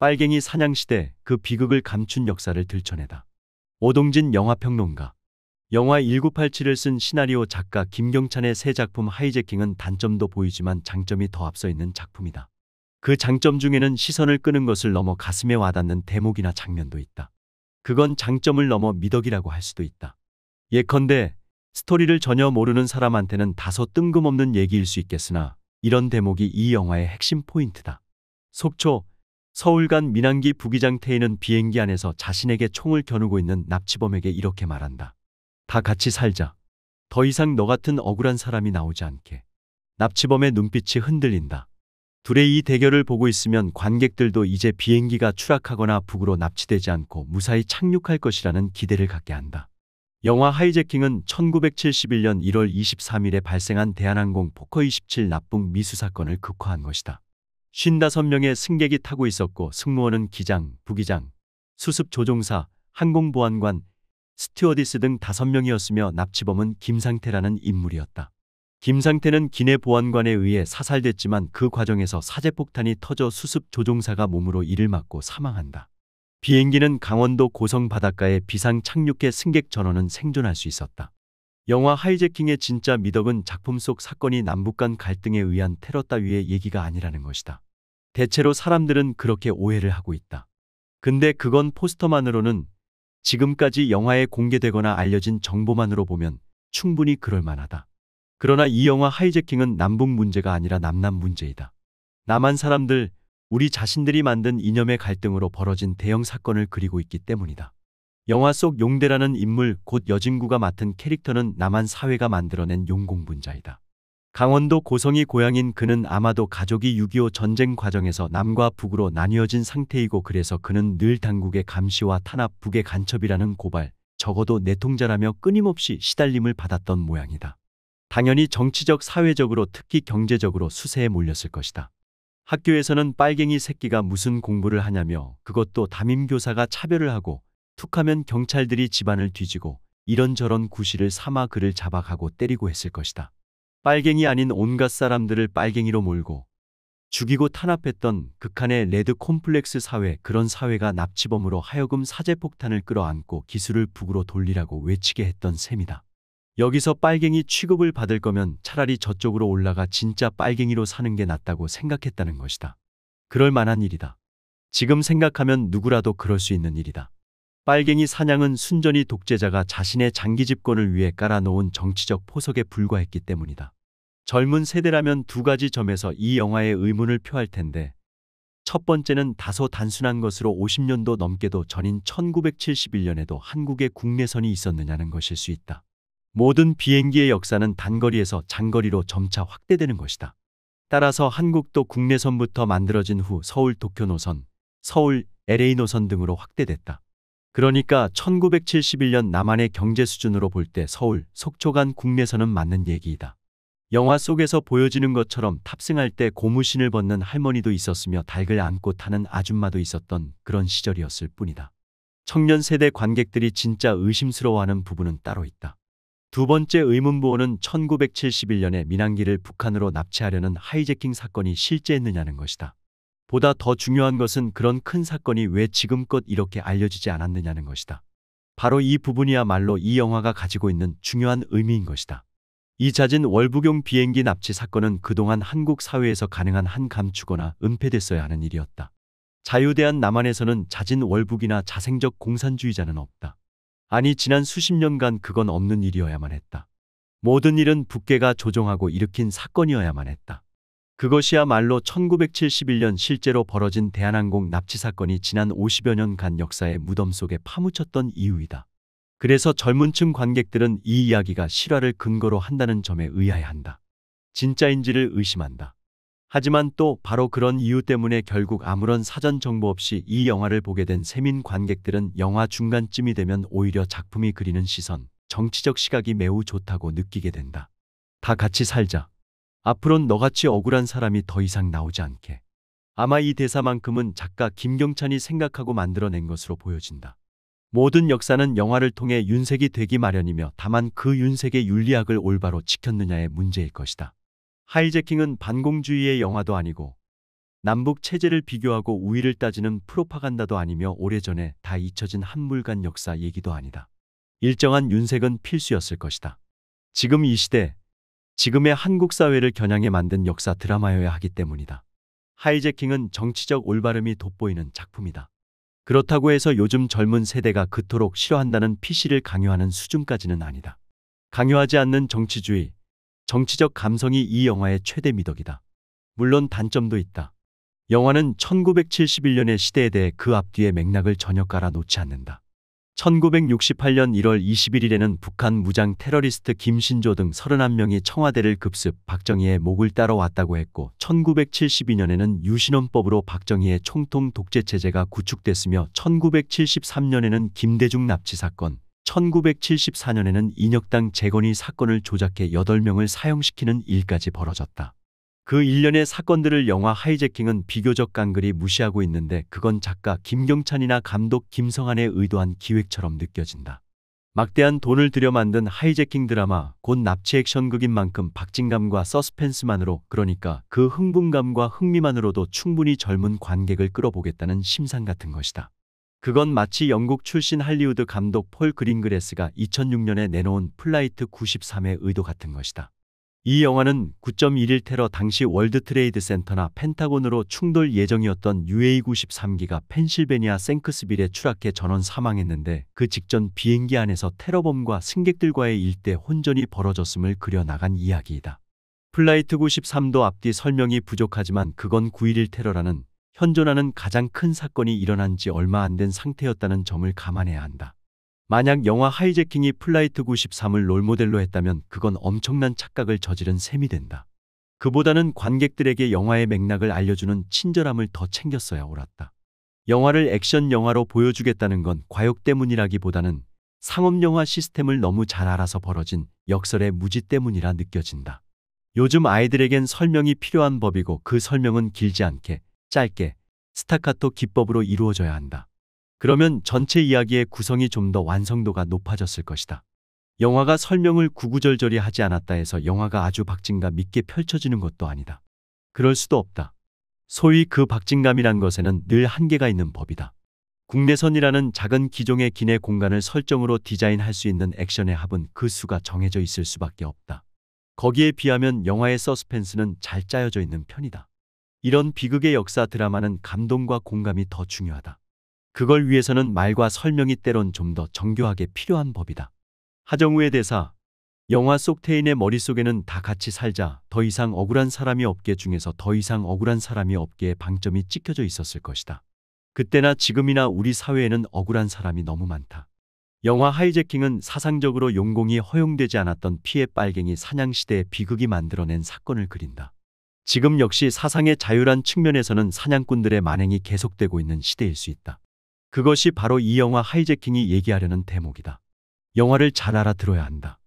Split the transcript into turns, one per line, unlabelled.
빨갱이 사냥시대 그 비극을 감춘 역사를 들춰내다. 오동진 영화평론가 영화 1987을 쓴 시나리오 작가 김경찬의 새 작품 하이제킹은 단점도 보이지만 장점이 더 앞서 있는 작품이다. 그 장점 중에는 시선을 끄는 것을 넘어 가슴에 와닿는 대목이나 장면도 있다. 그건 장점을 넘어 미덕이라고 할 수도 있다. 예컨대 스토리를 전혀 모르는 사람한테는 다소 뜬금없는 얘기일 수 있겠으나 이런 대목이 이 영화의 핵심 포인트다. 속초 서울간 민항기 부기장태인은 비행기 안에서 자신에게 총을 겨누고 있는 납치범에게 이렇게 말한다. 다 같이 살자. 더 이상 너 같은 억울한 사람이 나오지 않게. 납치범의 눈빛이 흔들린다. 둘의 이 대결을 보고 있으면 관객들도 이제 비행기가 추락하거나 북으로 납치되지 않고 무사히 착륙할 것이라는 기대를 갖게 한다. 영화 하이제킹은 1971년 1월 23일에 발생한 대한항공 포커 27 납북 미수 사건을 극화한 것이다. 쉰다섯 명의 승객이 타고 있었고 승무원은 기장, 부기장, 수습 조종사, 항공보안관, 스튜어디스 등 다섯 명이었으며 납치범은 김상태라는 인물이었다. 김상태는 기내 보안관에 의해 사살됐지만 그 과정에서 사제폭탄이 터져 수습 조종사가 몸으로 이를 맞고 사망한다. 비행기는 강원도 고성 바닷가에 비상 착륙해 승객 전원은 생존할 수 있었다. 영화 하이제킹의 진짜 미덕은 작품 속 사건이 남북 간 갈등에 의한 테러 따위의 얘기가 아니라는 것이다. 대체로 사람들은 그렇게 오해를 하고 있다. 근데 그건 포스터만으로는 지금까지 영화에 공개되거나 알려진 정보만으로 보면 충분히 그럴 만하다. 그러나 이 영화 하이제킹은 남북 문제가 아니라 남남 문제이다. 남한 사람들, 우리 자신들이 만든 이념의 갈등으로 벌어진 대형 사건을 그리고 있기 때문이다. 영화 속 용대라는 인물 곧 여진구가 맡은 캐릭터는 남한 사회가 만들어낸 용공분자이다. 강원도 고성이 고향인 그는 아마도 가족이 6.25 전쟁 과정에서 남과 북으로 나뉘어진 상태이고 그래서 그는 늘 당국의 감시와 탄압, 북의 간첩이라는 고발, 적어도 내통자라며 끊임없이 시달림을 받았던 모양이다. 당연히 정치적, 사회적으로 특히 경제적으로 수세에 몰렸을 것이다. 학교에서는 빨갱이 새끼가 무슨 공부를 하냐며 그것도 담임교사가 차별을 하고 툭하면 경찰들이 집안을 뒤지고 이런저런 구실을 삼아 그를 잡아가고 때리고 했을 것이다. 빨갱이 아닌 온갖 사람들을 빨갱이로 몰고 죽이고 탄압했던 극한의 레드 콤플렉스 사회 그런 사회가 납치범으로 하여금 사제폭탄을 끌어안고 기술을 북으로 돌리라고 외치게 했던 셈이다. 여기서 빨갱이 취급을 받을 거면 차라리 저쪽으로 올라가 진짜 빨갱이로 사는 게 낫다고 생각했다는 것이다. 그럴 만한 일이다. 지금 생각하면 누구라도 그럴 수 있는 일이다. 빨갱이 사냥은 순전히 독재자가 자신의 장기 집권을 위해 깔아놓은 정치적 포석에 불과했기 때문이다. 젊은 세대라면 두 가지 점에서 이 영화의 의문을 표할 텐데 첫 번째는 다소 단순한 것으로 50년도 넘게도 전인 1971년에도 한국의 국내선이 있었느냐는 것일 수 있다. 모든 비행기의 역사는 단거리에서 장거리로 점차 확대되는 것이다. 따라서 한국도 국내선부터 만들어진 후 서울 도쿄 노선, 서울 LA 노선 등으로 확대됐다. 그러니까 1971년 남한의 경제 수준으로 볼 때 서울, 속초 간 국내선은 맞는 얘기이다. 영화 속에서 보여지는 것처럼 탑승할 때 고무신을 벗는 할머니도 있었으며 닭을 안고 타는 아줌마도 있었던 그런 시절이었을 뿐이다. 청년 세대 관객들이 진짜 의심스러워하는 부분은 따로 있다. 두 번째 의문부호는 1971년에 민항기를 북한으로 납치하려는 하이제킹 사건이 실제했느냐는 것이다. 보다 더 중요한 것은 그런 큰 사건이 왜 지금껏 이렇게 알려지지 않았느냐는 것이다. 바로 이 부분이야말로 이 영화가 가지고 있는 중요한 의미인 것이다. 이 잦은 월북용 비행기 납치 사건은 그동안 한국 사회에서 가능한 한 감추거나 은폐됐어야 하는 일이었다. 자유대한 남한에서는 잦은 월북이나 자생적 공산주의자는 없다. 아니 지난 수십 년간 그건 없는 일이어야만 했다. 모든 일은 북계가 조종하고 일으킨 사건이어야만 했다. 그것이야말로 1971년 실제로 벌어진 대한항공 납치 사건이 지난 50여 년간 역사의 무덤 속에 파묻혔던 이유이다. 그래서 젊은 층 관객들은 이 이야기가 실화를 근거로 한다는 점에 의아해한다. 진짜인지를 의심한다. 하지만 또 바로 그런 이유 때문에 결국 아무런 사전 정보 없이 이 영화를 보게 된 세민 관객들은 영화 중간쯤이 되면 오히려 작품이 그리는 시선, 정치적 시각이 매우 좋다고 느끼게 된다. 다 같이 살자. 앞으론 너같이 억울한 사람이 더 이상 나오지 않게. 아마 이 대사만큼은 작가 김경찬이 생각하고 만들어낸 것으로 보여진다. 모든 역사는 영화를 통해 윤색이 되기 마련이며 다만 그 윤색의 윤리학을 올바로 지켰느냐의 문제일 것이다. 하이제킹은 반공주의의 영화도 아니고 남북 체제를 비교하고 우위를 따지는 프로파간다도 아니며 오래전에 다 잊혀진 한물간 역사 얘기도 아니다. 일정한 윤색은 필수였을 것이다. 지금 이 시대 지금의 한국 사회를 겨냥해 만든 역사 드라마여야 하기 때문이다. 하이제킹은 정치적 올바름이 돋보이는 작품이다. 그렇다고 해서 요즘 젊은 세대가 그토록 싫어한다는 PC를 강요하는 수준까지는 아니다. 강요하지 않는 정치주의, 정치적 감성이 이 영화의 최대 미덕이다. 물론 단점도 있다. 영화는 1971년의 시대에 대해 그 앞뒤의 맥락을 전혀 깔아 놓지 않는다. 1968년 1월 21일에는 북한 무장 테러리스트 김신조 등 31명이 청와대를 급습 박정희의 목을 따라왔다고 했고 1972년에는 유신헌법으로 박정희의 총통 독재체제가 구축됐으며 1973년에는 김대중 납치 사건, 1974년에는 인혁당 재건이 사건을 조작해 8명을 사형시키는 일까지 벌어졌다. 그 일련의 사건들을 영화 하이제킹은 비교적 간그리 무시하고 있는데 그건 작가 김경찬이나 감독 김성한의 의도한 기획처럼 느껴진다. 막대한 돈을 들여 만든 하이제킹 드라마, 곧 납치 액션극인 만큼 박진감과 서스펜스만으로 그러니까 그 흥분감과 흥미만으로도 충분히 젊은 관객을 끌어보겠다는 심상 같은 것이다. 그건 마치 영국 출신 할리우드 감독 폴 그린그레스가 2006년에 내놓은 플라이트 93의 의도 같은 것이다. 이 영화는 9.11 테러 당시 월드 트레이드 센터나 펜타곤으로 충돌 예정이었던 UA-93기가 펜실베니아 생크스빌에 추락해 전원 사망했는데 그 직전 비행기 안에서 테러범과 승객들과의 일대 혼전이 벌어졌음을 그려나간 이야기이다. 플라이트 93도 앞뒤 설명이 부족하지만 그건 9.11 테러라는 현존하는 가장 큰 사건이 일어난 지 얼마 안 된 상태였다는 점을 감안해야 한다. 만약 영화 하이제킹이 플라이트 93을 롤모델로 했다면 그건 엄청난 착각을 저지른 셈이 된다. 그보다는 관객들에게 영화의 맥락을 알려주는 친절함을 더 챙겼어야 옳았다. 영화를 액션 영화로 보여주겠다는 건 과욕 때문이라기보다는 상업영화 시스템을 너무 잘 알아서 벌어진 역설의 무지 때문이라 느껴진다. 요즘 아이들에겐 설명이 필요한 법이고 그 설명은 길지 않게 짧게 스타카토 기법으로 이루어져야 한다. 그러면 전체 이야기의 구성이 좀 더 완성도가 높아졌을 것이다. 영화가 설명을 구구절절히 하지 않았다 해서 영화가 아주 박진감 있게 펼쳐지는 것도 아니다. 그럴 수도 없다. 소위 그 박진감이란 것에는 늘 한계가 있는 법이다. 국내선이라는 작은 기종의 기내 공간을 설정으로 디자인할 수 있는 액션의 합은 그 수가 정해져 있을 수밖에 없다. 거기에 비하면 영화의 서스펜스는 잘 짜여져 있는 편이다. 이런 비극의 역사 드라마는 감동과 공감이 더 중요하다. 그걸 위해서는 말과 설명이 때론 좀 더 정교하게 필요한 법이다. 하정우의 대사 영화 속 태인의 머릿속에는 다 같이 살자 더 이상 억울한 사람이 없게 중에서 더 이상 억울한 사람이 없게의 방점이 찍혀져 있었을 것이다. 그때나 지금이나 우리 사회에는 억울한 사람이 너무 많다. 영화 하이제킹은 사상적으로 용공이 허용되지 않았던 피해 빨갱이 사냥 시대의 비극이 만들어낸 사건을 그린다. 지금 역시 사상의 자유란 측면에서는 사냥꾼들의 만행이 계속되고 있는 시대일 수 있다. 그것이 바로 이 영화 하이제킹이 얘기하려는 대목이다. 영화를 잘 알아들어야 한다.